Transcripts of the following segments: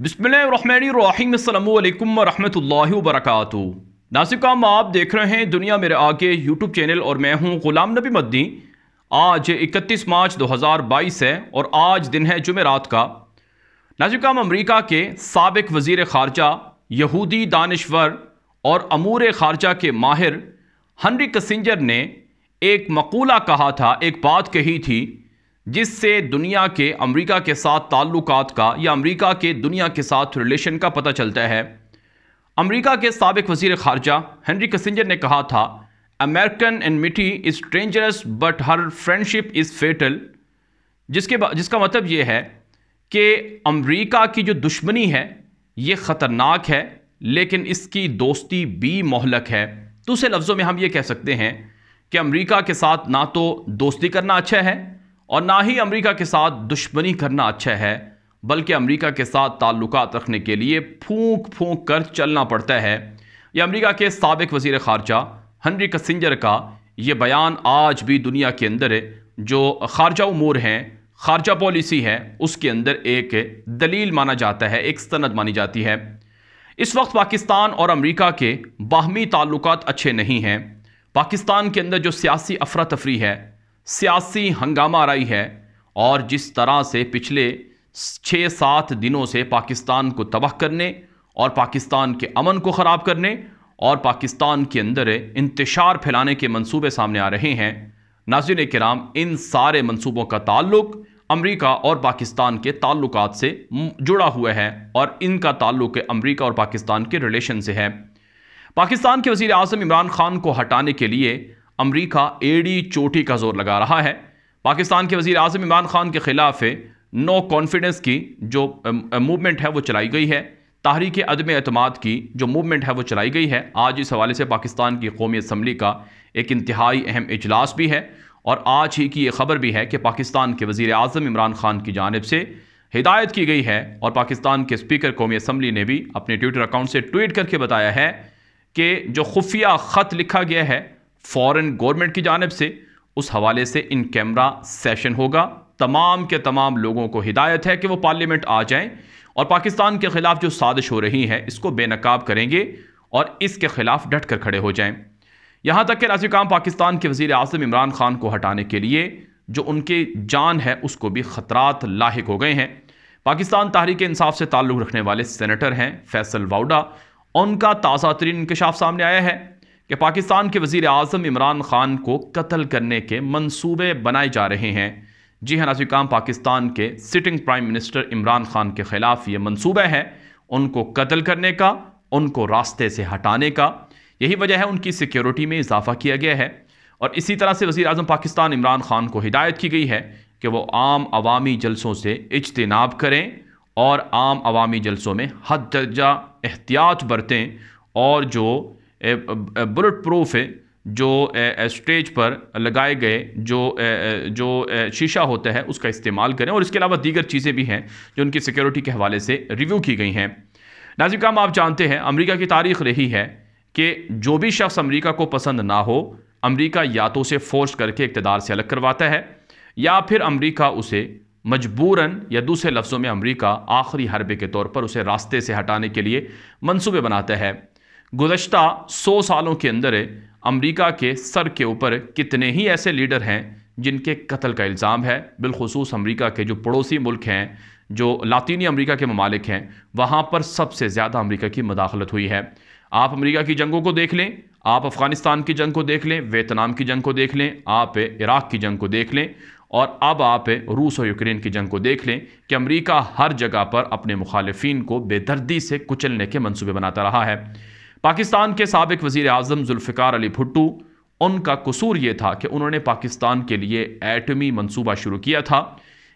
बिसमीम वरहमल वरक नासिकाम आप देख रहे हैं दुनिया मेरे आगे यूट्यूब चैनल और मैं हूं गुलाम नबी मदनी आज 31 मार्च 2022 है और आज दिन है जुमेरात का नाजिकाम अमरीका के सबक वज़ी ख़ारजा यहूदी दानश्वर और अमूर ख़ारजा के माहिर हनरी कसिंजर ने एक मकूला कहा था एक बात कही थी जिससे दुनिया के अमेरिका के साथ ताल्लुक का या अमेरिका के दुनिया के साथ रिलेशन का पता चलता है अमेरिका के सबक वजीर खारजा हेनरी कसिंजर ने कहा था American enmity is dangerous but her friendship is fatal जिसके जिसका मतलब ये है कि अमेरिका की जो दुश्मनी है ये ख़तरनाक है लेकिन इसकी दोस्ती भी मोहलक है दूसरे लफ्ज़ों में हम ये कह सकते हैं कि अमेरिका के साथ ना तो दोस्ती करना अच्छा है और ना ही अमेरिका के साथ दुश्मनी करना अच्छा है बल्कि अमेरिका के साथ ताल्लुकात रखने के लिए फूंक फूंक कर चलना पड़ता है यह अमेरिका के सबक वजीर खारजा हनरी कसिंजर का ये बयान आज भी दुनिया के अंदर जो खारजा उमूर हैं खारजा पॉलिसी है उसके अंदर एक दलील माना जाता है एक सनद मानी जाती है इस वक्त पाकिस्तान और अमरीका के बाहमी ताल्लुक अच्छे नहीं हैं पाकिस्तान के अंदर जो सियासी अफरा तफरी है सियासी हंगामा रही है और जिस तरह से पिछले छः सात दिनों से पाकिस्तान को तबाह करने और पाकिस्तान के अमन को ख़राब करने और पाकिस्तान के अंदर इंतशार फैलाने के मंसूबे सामने आ रहे हैं नाजिन कराम इन सारे मंसूबों का ताल्लुक अमेरिका और पाकिस्तान के ताल्लुक से जुड़ा हुआ है और इनका ताल्लुक अमेरिका और पाकिस्तान के रिलेशन से है पाकिस्तान के वजीर अजम इमरान खान को हटाने के लिए अमरीका एड़ी चोटी का जोर लगा रहा है पाकिस्तान के वजीर अजम इमरान खान के खिलाफ नो कॉन्फिडेंस की जो मूवमेंट है वो चलाई गई है तहरीक अदम अतमाद की जो मूवमेंट है वो चलाई गई है आज इस हवाले से पाकिस्तान की कौमी असम्बली का एक इंतहाई अहम इजलास भी है और आज ही की ये खबर भी है कि पाकिस्तान के वज़ी अजम इमरान खान की जानब से हिदायत की गई है और पाकिस्तान के स्पीकर कौमी असम्बली ने भी अपने ट्विटर अकाउंट से ट्वीट करके बताया है कि जो खुफिया ख़त लिखा गया है फॉरेन गवर्नमेंट की जानब से उस हवाले से इन कैमरा सेशन होगा तमाम के तमाम लोगों को हिदायत है कि वो पार्लियामेंट आ जाएं और पाकिस्तान के ख़िलाफ़ जो साजिश हो रही है इसको बेनकाब करेंगे और इसके ख़िलाफ़ डट कर खड़े हो जाएं यहाँ तक कि नाजिक काम पाकिस्तान के वजीर आजम इमरान ख़ान को हटाने के लिए जो उनके जान है उसको भी ख़तरात लाक हो गए हैं पाकिस्तान तहरीक इंसाफ से ताल्लुक़ रखने वाले सेनेटर हैं फैसल वाउडा उनका ताज़ा तरीन इंकशाफ सामने आया है कि पाकिस्तान के वजीर अजम इमरान ख़ान को कत्ल करने के मनसूबे बनाए जा रहे हैं जी हाँ नाजिकाम पाकिस्तान के sitting prime minister Imran Khan के ख़िलाफ़ ये मनसूबे हैं उनको कत्ल करने का उनको रास्ते से हटाने का यही वजह है उनकी सिक्योरिटी में इजाफा किया गया है और इसी तरह से वज़ी अजम पाकिस्तान इमरान ख़ान को हिदायत की गई है कि वो आम अवामी जलसों से इजतनाब करें और आम अवामी जलसों में हद दर्जा एहतियात बरतें और जो बुलेट प्रूफ जो स्टेज पर लगाए गए जो जो शीशा होता है उसका इस्तेमाल करें और इसके अलावा दीगर चीज़ें भी हैं जो उनकी सिक्योरिटी के हवाले से रिव्यू की गई हैं नाजिक काम आप जानते हैं अमेरिका की तारीख रही है कि जो भी शख्स अमेरिका को पसंद ना हो अमेरिका या तो उसे फोर्स करके इकतदार से अलग करवाता है या फिर अमरीका उसे मजबूरन या दूसरे लफ्ज़ों में अमरीका आखिरी हरबे के तौर पर उसे रास्ते से हटाने के लिए मनसूबे बनाता है गुजशत सौ सालों के अंदर अमरीका के सर के ऊपर कितने ही ऐसे लीडर हैं जिनके कत्ल का इल्ज़ाम है बिलखसूस अमरीका के जो पड़ोसी मुल्क हैं जो लातीनी अमरीका के ममालिक हैं वहाँ पर सबसे ज़्यादा अमरीका की मदाखलत हुई है आप अमरीका की जंगों को देख लें आप अफ़गानिस्तान की जंग को देख लें वियतनाम की जंग को देख लें आप इराक़ की जंग को देख लें और अब आप रूस और यूक्रेन की जंग को देख लें कि अमरीका हर जगह पर अपने मुखालफन को बेदर्दी से कुचलने के मनसूबे बनाता रहा है पाकिस्तान के सबक वज़ी अजम जुल्फ़िकार अली भुट्टू उनका कसूर ये था कि उन्होंने पाकिस्तान के लिए एटमी मनसूबा शुरू किया था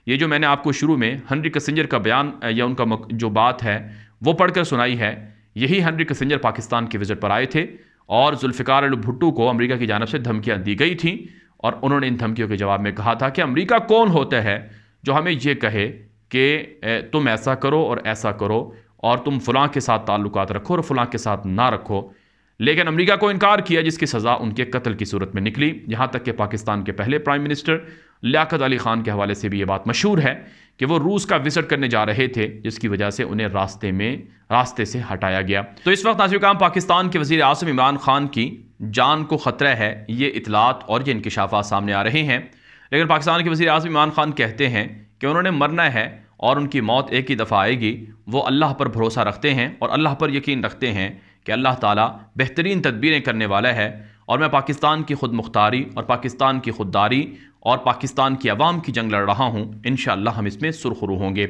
ये जो मैंने आपको शुरू में हनरी कसेंजर का बयान या उनका जो बात है वो पढ़कर सुनाई है यही हनरी कसेंजर पाकिस्तान के विज़िट पर आए थे और जुल्फ़िकार अली भुट्टू को अमरीका की जानब से धमकियाँ दी गई थी और उन्होंने इन धमकियों के जवाब में कहा था कि अमरीका कौन होता है जो हमें ये कहे कि तुम ऐसा करो और ऐसा करो और तुम फलां के साथ ताल्लुकात रखो और फलां के साथ ना रखो लेकिन अमेरिका को इनकार किया जिसकी सज़ा उनके कत्ल की सूरत में निकली यहाँ तक कि पाकिस्तान के पहले प्राइम मिनिस्टर लियाकत अली ख़ान के हवाले से भी ये बात मशहूर है कि वो रूस का विजिट करने जा रहे थे जिसकी वजह से उन्हें रास्ते में रास्ते से हटाया गया तो इस वक्त नाजिब काम पाकिस्तान के वजी आसम इमरान खान की जान को ख़तरा है ये इतलात और ये इनकशाफा सामने आ रहे हैं लेकिन पाकिस्तान के वजी अजम इमरान खान कहते हैं कि उन्होंने मरना है और उनकी मौत एक ही दफ़ा आएगी वो अल्लाह पर भरोसा रखते हैं और अल्लाह पर यकीन रखते हैं कि अल्लाह ताला बेहतरीन तदबीरें करने वाला है और मैं पाकिस्तान की खुद मुख्तारी और पाकिस्तान की खुददारी और पाकिस्तान की आवाम की जंग लड़ रहा हूँ इन हम इसमें सुरखरू होंगे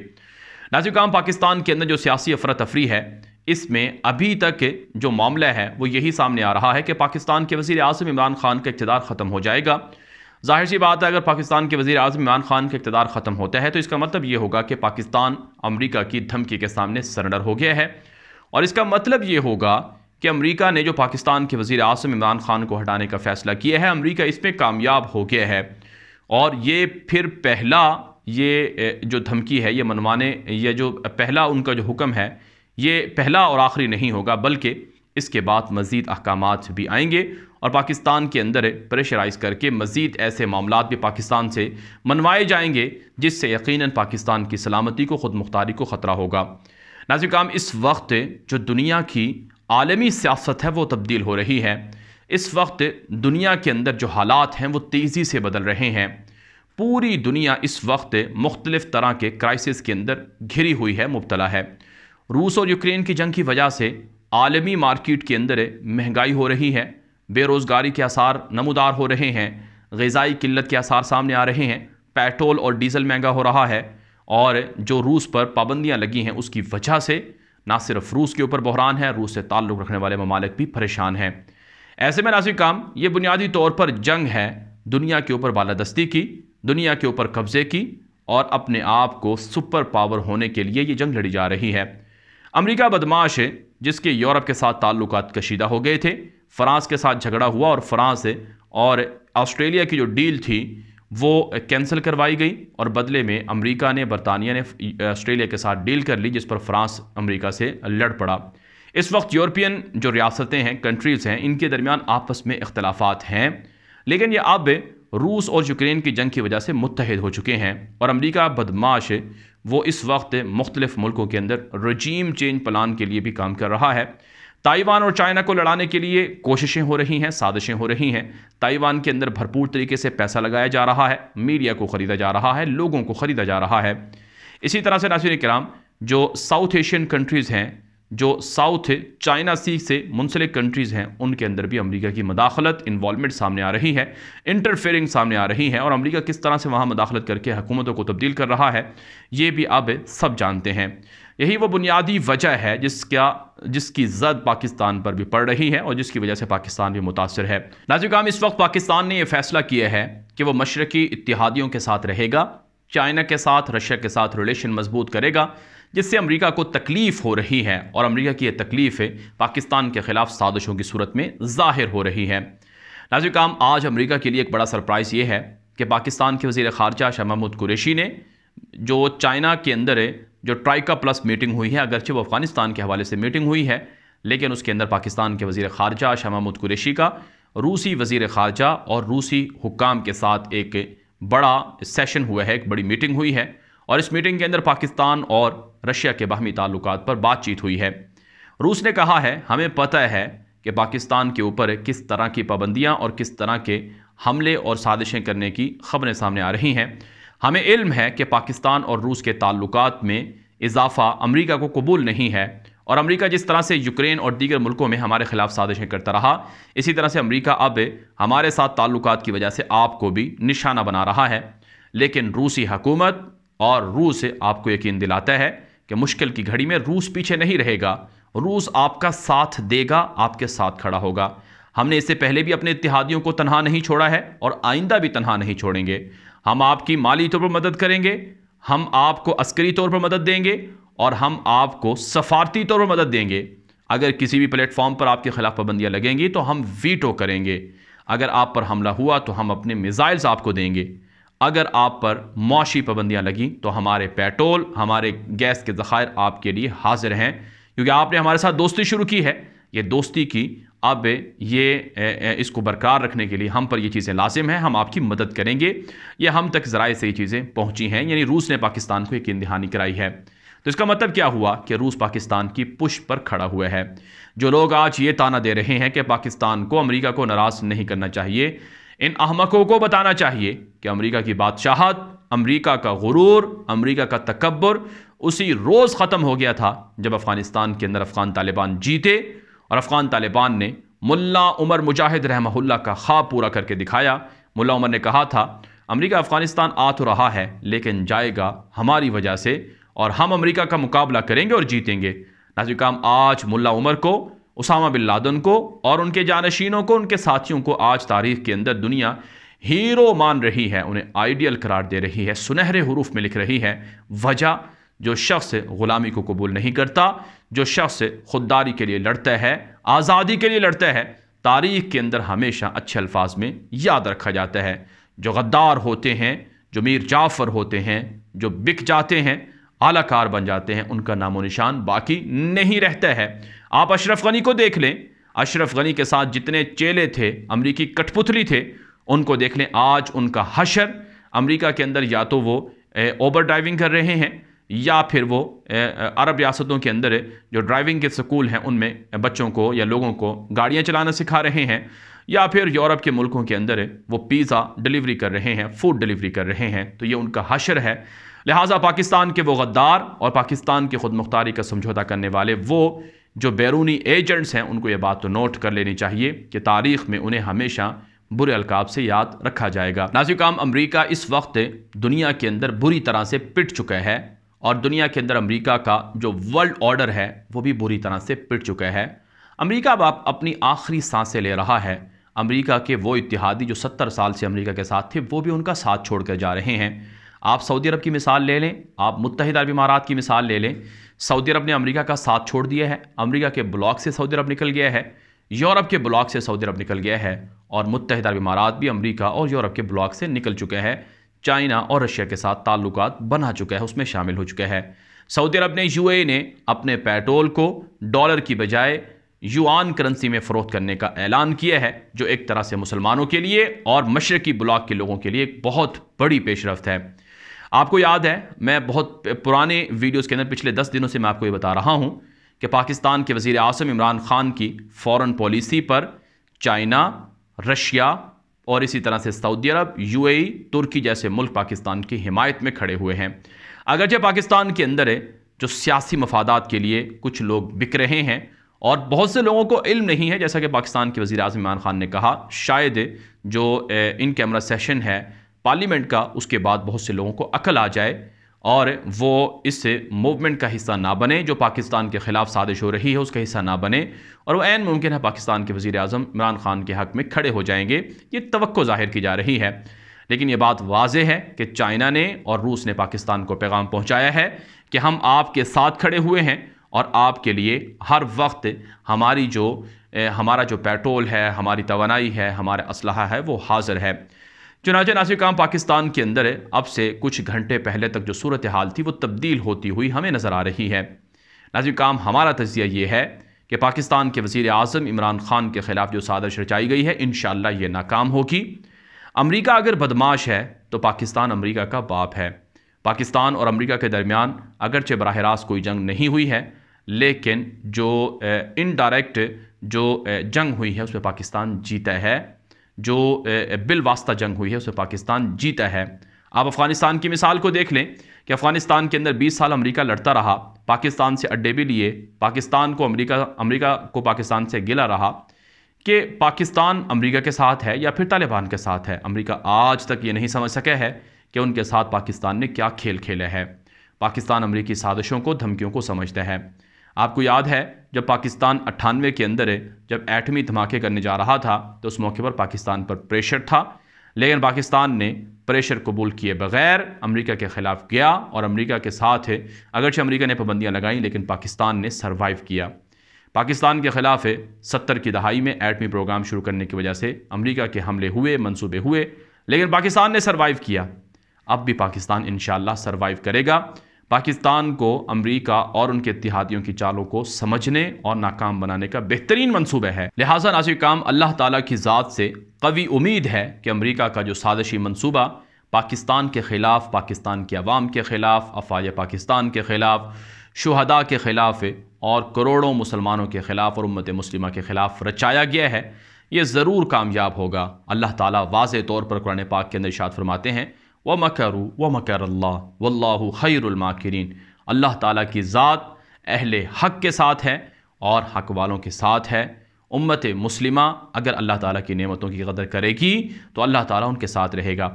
नाजिकाम पाकिस्तान के अंदर जो सियासी अफरा तफरी है इसमें अभी तक जो मामला है वो यही सामने आ रहा है कि पाकिस्तान के वज़ी अजम इमरान खान का इकतदार ख़त्म हो जाएगा जाहिर सी बात है अगर पाकिस्तान के वजी अजम इमरान खान का इकतदार ख़त्म होता है तो इसका मतलब ये होगा कि पाकिस्तान अमरीका की धमकी के सामने सरेंडर हो गया है और इसका मतलब ये होगा कि अमरीका ने जो पाकिस्तान के वजी अजम इमरान खान को हटाने का फ़ैसला किया है अमरीका इसमें कामयाब हो गया है और ये फिर पहला ये जो धमकी है ये मनवाने ये जो पहला उनका जो हुक्म है ये पहला और आखिरी नहीं होगा बल्कि इसके बाद मज़ीद अहकाम भी आएंगे और पाकिस्तान के अंदर प्रेशराइज करके मज़ीद ऐसे मामला भी पाकिस्तान से मनवाए जाएंगे जिससे यकीन पाकिस्तान की सलामती को ख़ुद मुख्तारी को ख़तरा होगा नाजिक इस वक्त जो दुनिया की आलमी सियासत है वो तब्दील हो रही है इस वक्त दुनिया के अंदर जो हालात हैं वो तेज़ी से बदल रहे हैं पूरी दुनिया इस वक्त मुख्तलिफ़ तरह के क्राइसिस के अंदर घिरी हुई है मुबतला है रूस और यूक्रेन की जंग की वजह से आलमी मार्केट के अंदर महंगाई हो रही है बेरोज़गारी के आसार नमदार हो रहे हैं गज़ाई किल्लत के आसार सामने आ रहे हैं पेट्रोल और डीजल महंगा हो रहा है और जो रूस पर पाबंदियाँ लगी हैं उसकी वजह से ना सिर्फ रूस के ऊपर बहरान है रूस से ताल्लुक़ रखने वाले ममालिक भी परेशान हैं ऐसे में नाजिक काम ये बुनियादी तौर पर जंग है दुनिया के ऊपर बालादस्ती की दुनिया के ऊपर कब्ज़े की और अपने आप को सुपर पावर होने के लिए ये जंग लड़ी जा रही है अमेरिका बदमाश है जिसके यूरोप के साथ ताल्लुकात कशीदा हो गए थे फ़्रांस के साथ झगड़ा हुआ और फ़्रांस से और ऑस्ट्रेलिया की जो डील थी वो कैंसिल करवाई गई और बदले में अमेरिका ने बरतानिया ने ऑस्ट्रेलिया के साथ डील कर ली जिस पर फ्रांस अमेरिका से लड़ पड़ा इस वक्त यूरोपियन जो रियासतें हैं कंट्रीज़ हैं इनके दरमियान आपस में अख्तलाफात हैं लेकिन ये अब रूस और यूक्रेन की जंग की वजह से मुतहद हो चुके हैं और अमरीका बदमाश वो इस वक्त मुख्तलिफ़ मुल्कों के अंदर रजीम चेंज प्लान के लिए भी काम कर रहा है ताइवान और चाइना को लड़ाने के लिए कोशिशें हो रही हैं साजिशें हो रही हैं ताइवान के अंदर भरपूर तरीके से पैसा लगाया जा रहा है मीडिया को ख़रीदा जा रहा है लोगों को ख़रीदा जा रहा है इसी तरह से नासिर कराम जो साउथ एशियन कंट्रीज़ हैं जो साउथ चाइना सी से मुंसलिक कंट्रीज़ हैं उनके अंदर भी अमेरिका की मदाखलत इन्वॉलमेंट सामने आ रही है इंटरफेयरिंग सामने आ रही है और अमेरिका किस तरह से वहाँ मदाखलत करके हुकूमतों को तब्दील कर रहा है ये भी अब सब जानते हैं यही वो बुनियादी वजह है जिसका जिसकी जद पाकिस्तान पर भी पड़ रही है और जिसकी वजह से पाकिस्तान भी मुतासर है नाजिकाम इस वक्त पाकिस्तान ने यह फैसला किया है कि वह मशरकी इतिहादियों के साथ रहेगा चाइना के साथ रशिया के साथ रिलेशन मजबूत करेगा जिससे अमेरिका को तकलीफ हो रही है और अमेरिका की यह तकलीफ़ पाकिस्तान के खिलाफ साजिशों की सूरत में जाहिर हो रही है नाजिकाम आज अमेरिका के लिए एक बड़ा सरप्राइज़ ये है कि पाकिस्तान के वजीर ख़ारजा शाह महमूद कुरेशी ने जो चाइना के अंदर जो ट्राइका प्लस मीटिंग हुई है अगरचे वो अफगानिस्तान के हवाले से मीटिंग हुई है लेकिन उसके अंदर पाकिस्तान के वजीर खारजा शाह महमूद कुरेशी का रूसी वजीर खारजा और रूसी हुकाम के साथ एक बड़ा सेशन हुआ है एक बड़ी मीटिंग हुई है और इस मीटिंग के अंदर पाकिस्तान और रशिया के बाहमी ताल्लुक पर बातचीत हुई है रूस ने कहा है हमें पता है कि पाकिस्तान के ऊपर किस तरह की पाबंदियाँ और किस तरह के हमले और साजिशें करने की खबरें सामने आ रही हैं हमें इल्म है कि पाकिस्तान और रूस के ताल्लुक में इजाफा अमरीका को कबूल नहीं है और अमरीका जिस तरह से यूक्रेन और दीगर मुल्कों में हमारे खिलाफ साजिशें करता रहा इसी तरह से अमरीका अब हमारे साथ ताल्लुक की वजह से आपको भी निशाना बना रहा है लेकिन रूसी हकूमत और रूस आपको यकीन दिलाता है कि मुश्किल की घड़ी में रूस पीछे नहीं रहेगा रूस आपका साथ देगा आपके साथ खड़ा होगा हमने इससे पहले भी अपने इतिहादियों को तनहा नहीं छोड़ा है और आइंदा भी तनहा नहीं छोड़ेंगे हम आपकी माली तौर पर मदद करेंगे हम आपको अस्करी तौर पर मदद देंगे और हम आपको सफारती तौर पर मदद देंगे अगर किसी भी प्लेटफॉर्म पर आपके खिलाफ पाबंदियाँ लगेंगी तो हम वीटो करेंगे अगर आप पर हमला हुआ तो हम अपने मिज़ाइल्स आपको देंगे अगर आप पर मुशी पाबंदियाँ लगें तो हमारे पेट्रोल हमारे गैस के ज़ख़ायर आपके लिए हाजिर हैं क्योंकि आपने हमारे साथ दोस्ती शुरू की है ये दोस्ती की अब ये इसको बरकरार रखने के लिए हम पर ये चीज़ें लाजिम हैं हम आपकी मदद करेंगे या हम तक ज़राए से ये चीज़ें पहुँची हैं यानी रूस ने पाकिस्तान को एक इंतहानी कराई है तो इसका मतलब क्या हुआ कि रूस पाकिस्तान की पुश पर खड़ा हुआ है जो लोग आज ये ताना दे रहे हैं कि पाकिस्तान को अमरीका को नाराज़ नहीं करना चाहिए इन अहमकों को बताना चाहिए कि अमरीका की बादशाहत अमरीका का गुरूर अमरीका का तकबर उसी रोज़ ख़त्म हो गया था जब अफ़गानिस्तान के अंदर अफ़गान तालिबान जीते और अफ़गान तालिबान ने मुल्ला उमर मुजाहिद रहमहुल्ला का ख्वाब पूरा करके दिखाया मुल्ला उमर ने कहा था अमेरिका अफ़गानिस्तान आ तो रहा है लेकिन जाएगा हमारी वजह से और हम अमेरिका का मुकाबला करेंगे और जीतेंगे नाजिक काम आज मुल्ला उमर को उसामा बिन लादन को और उनके जानशीनों को उनके साथियों को आज तारीख के अंदर दुनिया हीरो मान रही है उन्हें आइडियल करार दे रही है सुनहरे हरूफ में लिख रही है वजह जो शख्स ग़ुलामी को कबूल नहीं करता जो शख्स खुददारी के लिए लड़ता है आज़ादी के लिए लड़ता है तारीख के अंदर हमेशा अच्छे अल्फाज में याद रखा जाता है जो गद्दार होते हैं जो मीर जाफ़र होते हैं जो बिक जाते हैं आलाकार बन जाते हैं उनका नामो निशान बाकी नहीं रहता है आप अशरफ गनी को देख लें अशरफ गनी के साथ जितने चेले थे अमरीकी कठपुतली थे उनको देख लें आज उनका हशर अमरीका के अंदर या तो वो ओवर ड्राइविंग कर रहे हैं या फिर वो अरब रियासतों के अंदर जो ड्राइविंग के स्कूल हैं उनमें बच्चों को या लोगों को गाड़ियाँ चलाना सिखा रहे हैं या फिर यूरोप के मुल्कों के अंदर वो पिज़्ज़ा डिलीवरी कर रहे हैं फूड डिलीवरी कर रहे हैं तो ये उनका हशर है लिहाजा पाकिस्तान के वो गद्दार और पाकिस्तान की खुद मुख्तारी का समझौता करने वाले वो जो बैरूनी एजेंट्स हैं उनको ये बात तो नोट कर लेनी चाहिए कि तारीख़ में उन्हें हमेशा बुरे अलकाब से याद रखा जाएगा नाजिकाम अमरीका इस वक्त दुनिया के अंदर बुरी तरह से पिट चुका है और दुनिया के अंदर अमेरिका का जो वर्ल्ड ऑर्डर है वो भी बुरी तरह से पिट चुका है अमेरिका अब आप अपनी आखिरी सांसें ले रहा है अमेरिका के वो इतिहादी जो सत्तर साल से अमेरिका के साथ थे वो भी उनका साथ छोड़ कर जा रहे हैं आप सऊदी अरब की मिसाल ले लें आप मुतहद अरब इमारात की मिसाल ले लें सऊदी अरब ने अमरीका का साथ छोड़ दिया है अमरीका के ब्लॉक से सऊदी अरब निकल गया है यूरोप के ब्लॉक से सऊदी अरब निकल गया है और मुतहद अरब इमारात भी अमरीका और यूरोप के ब्लॉक से निकल चुके हैं चाइना और रशिया के साथ ताल्लुक बना चुका है उसमें शामिल हो चुका है सऊदी अरब ने यू ने अपने पेट्रोल को डॉलर की बजाय युआन करेंसी में फ़रोख्त करने का ऐलान किया है जो एक तरह से मुसलमानों के लिए और मशरकी ब्लॉक के लोगों के लिए एक बहुत बड़ी पेशरफ है आपको याद है मैं बहुत पुराने वीडियोस के अंदर पिछले दस दिनों से मैं आपको ये बता रहा हूँ कि पाकिस्तान के वज़ी अजम इमरान खान की फॉरेन पॉलिसी पर चाइना रशिया और इसी तरह से सऊदी अरब यूएई तुर्की जैसे मुल्क पाकिस्तान की हिमायत में खड़े हुए हैं अगरचे पाकिस्तान के अंदर है जो सियासी मफादात के लिए कुछ लोग बिक रहे हैं और बहुत से लोगों को इल्म नहीं है जैसा कि पाकिस्तान के वज़ी अजम इमरान ख़ान ने कहा शायद जो इन कैमरा सेशन है पार्लियामेंट का उसके बाद बहुत से लोगों को अकल आ जाए और वो इस मूवमेंट का हिस्सा ना बने जो पाकिस्तान के ख़िलाफ़ साजिश हो रही है उसका हिस्सा ना बने और वह एन मुमकिन है पाकिस्तान के वज़ी अजम इमरान खान के हक़ में खड़े हो जाएंगे ये तो ज़ाहिर की जा रही है लेकिन ये बात वाज है कि चाइना ने और रूस ने पाकिस्तान को पैगाम पहुँचाया है कि हम आपके साथ खड़े हुए हैं और आपके लिए हर वक्त हमारी जो हमारा जो पेट्रोल है हमारी तोानाई है हमारा इसलह है वो हाज़िर है चुनाचे नासिर काम पाकिस्तान के अंदर अब से कुछ घंटे पहले तक जो सूरत हाल थी वो तब्दील होती हुई हमें नज़र आ रही है नाजिर काम हमारा तजिया ये है कि पाकिस्तान के वजीर अजम इमरान खान के ख़िलाफ़ जो साजिश रचाई गई है इन ये नाकाम होगी अमरीका अगर बदमाश है तो पाकिस्तान अमरीका का बाप है पाकिस्तान और अमरीका के दरमियान अगरचे बरह रास्त कोई जंग नहीं हुई है लेकिन जो इनडायरेक्ट जो जंग हुई है उसमें पाकिस्तान जीता है जो बिल वास्ता जंग हुई है उसे पाकिस्तान जीता है आप अफ़गानिस्तान की मिसाल को देख लें कि अफ़गानिस्तान के अंदर 20 साल अमेरिका लड़ता रहा पाकिस्तान से अड्डे भी लिए पाकिस्तान को अमेरिका अमेरिका को पाकिस्तान से गिला रहा कि पाकिस्तान अमेरिका के साथ है या फिर तालिबान के साथ है अमेरिका आज तक ये नहीं समझ सके है कि उनके साथ पाकिस्तान ने क्या खेल खेला है पाकिस्तान अमरीकी साजिशों को धमकियों को समझता है आपको याद है जब पाकिस्तान अट्ठानवे के अंदर है जब एटमी धमाके करने जा रहा था तो उस मौके पर पाकिस्तान पर प्रेशर था लेकिन पाकिस्तान ने प्रेशर कबूल किए बगैर अमेरिका के ख़िलाफ़ गया और अमेरिका के साथ है अगरचे अमेरिका ने पाबंदियाँ लगाई लेकिन पाकिस्तान ने सर्वाइव किया पाकिस्तान के ख़िलाफ़ है सत्तर की दहाई में एटमी प्रोग्राम शुरू करने की वजह से अमरीका के हमले हुए मनसूबे हुए लेकिन पाकिस्तान ने सर्वाइव किया अब भी पाकिस्तान इन सर्वाइव करेगा पाकिस्तान को अमरीका और उनके इतिहादियों की चालों को समझने और नाकाम बनाने का बेहतरीन मनसूबे है लिहाजा नाजिक काम अल्लाह ताली की ज़ात से कवी उम्मीद है कि अमरीका का जो साजिशी मनसूबा पाकिस्तान के ख़िलाफ़ पाकिस्तान के अवाम के ख़िलाफ़ अफाय पाकिस्तान के ख़िलाफ़ शहदा के ख़िलाफ़ और करोड़ों मुसलमानों के ख़िलाफ़ और उम्मत मुस्लिम के ख़िलाफ़ रचाया गया है ये ज़रूर कामयाब होगा अल्लाह ताली वाज तौर पर कुरान पाक के अंदर इशात फरमाते हैं व मकरू व मकर अल्लाह वल्लाह खैरमाकरीन अल्लाह ताला की ज़ात अहल हक के साथ है और हक वालों के साथ है उम्मत मुस्लिमा अगर अल्लाह ताला की नेमतों की कदर करेगी तो अल्लाह ताला उनके साथ रहेगा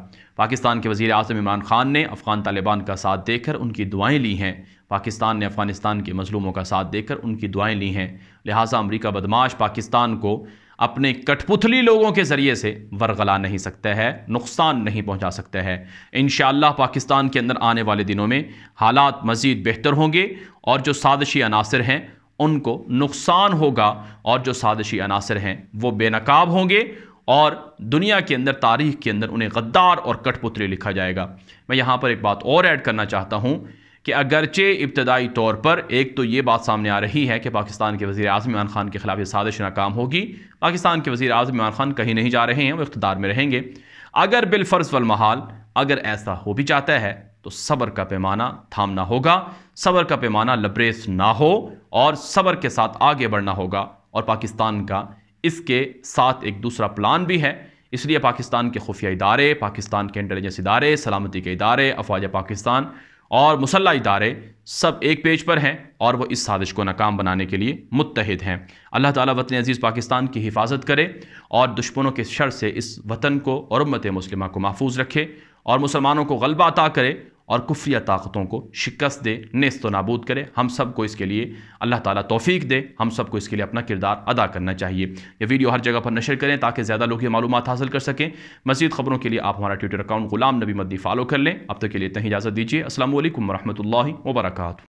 पाकिस्तान के वज़ी अजम इमरान ख़ान ने अफ़गान तालिबान का साथ देकर उनकी दुआएं ली हैं पाकिस्तान ने अफ़गानिस्तान के मज़लूमों का साथ देकर उनकी दुआएं ली हैं लिहाजा अमरीका बदमाश पाकिस्तान को अपने कठपुतली लोगों के ज़रिए से वरगला नहीं सकता है नुकसान नहीं पहुंचा सकता है इन पाकिस्तान के अंदर आने वाले दिनों में हालात मज़ीद बेहतर होंगे और जो साजिशी अनासर हैं उनको नुकसान होगा और जो साजिशी अनासर हैं वो बेनकाब होंगे और दुनिया के अंदर तारीख के अंदर उन्हें गद्दार और कठपुतली लिखा जाएगा मैं यहाँ पर एक बात और ऐड करना चाहता हूँ कि अगरचे इब्तदाई तौर पर एक तो ये बात सामने आ रही है कि पाकिस्तान के वज़ी अजम इमरान खान के ख़िलाफ़ ये साजिश नाकाम होगी पाकिस्तान के वज़ी अजम इमरान खान कहीं नहीं जा रहे हैं वो इकतदार में रहेंगे अगर बिलफ़र्ज़ वलमहाल अगर ऐसा हो भी जाता है तो सब्र का पैमाना थामना होगा सब्र का पैमाना लबरेज ना हो और सब्र के साथ आगे बढ़ना होगा और पाकिस्तान का इसके साथ एक दूसरा प्लान भी है इसलिए पाकिस्तान के खुफिया इदारे पाकिस्तान के इंटेलिजेंस इदारे सलामती के इदारे अफवाज पाकिस्तान और मुसल्ह इदारे सब एक पेज पर हैं और वो इस साजिश को नाकाम बनाने के लिए मुतहद हैं अल्लाह ताला वतन अजीज़ पाकिस्तान की हिफाजत करे और दुश्मनों के शर से इस वतन को और मत मुस्लिमा को महफूज रखे और मुसलमानों को गलबा अता करे और कुफ़िया ताकतों को शिकस्त दे नस्त नाबूद करे हम सबको इसके लिए अल्लाह ताला तौफीक दे हम को इसके लिए अपना किरदार अदा करना चाहिए यह वीडियो हर जगह पर नशर करें ताकि ज़्यादा लोग ये मालूम हासिल कर सकें मजीद खबरों के लिए आप हमारा ट्विटर अकाउंट गुलाम नबी मद्दी फॉलो कर लें अब तक के लिए इतनी इजाज़त दीजिए असल वरहमल वर्का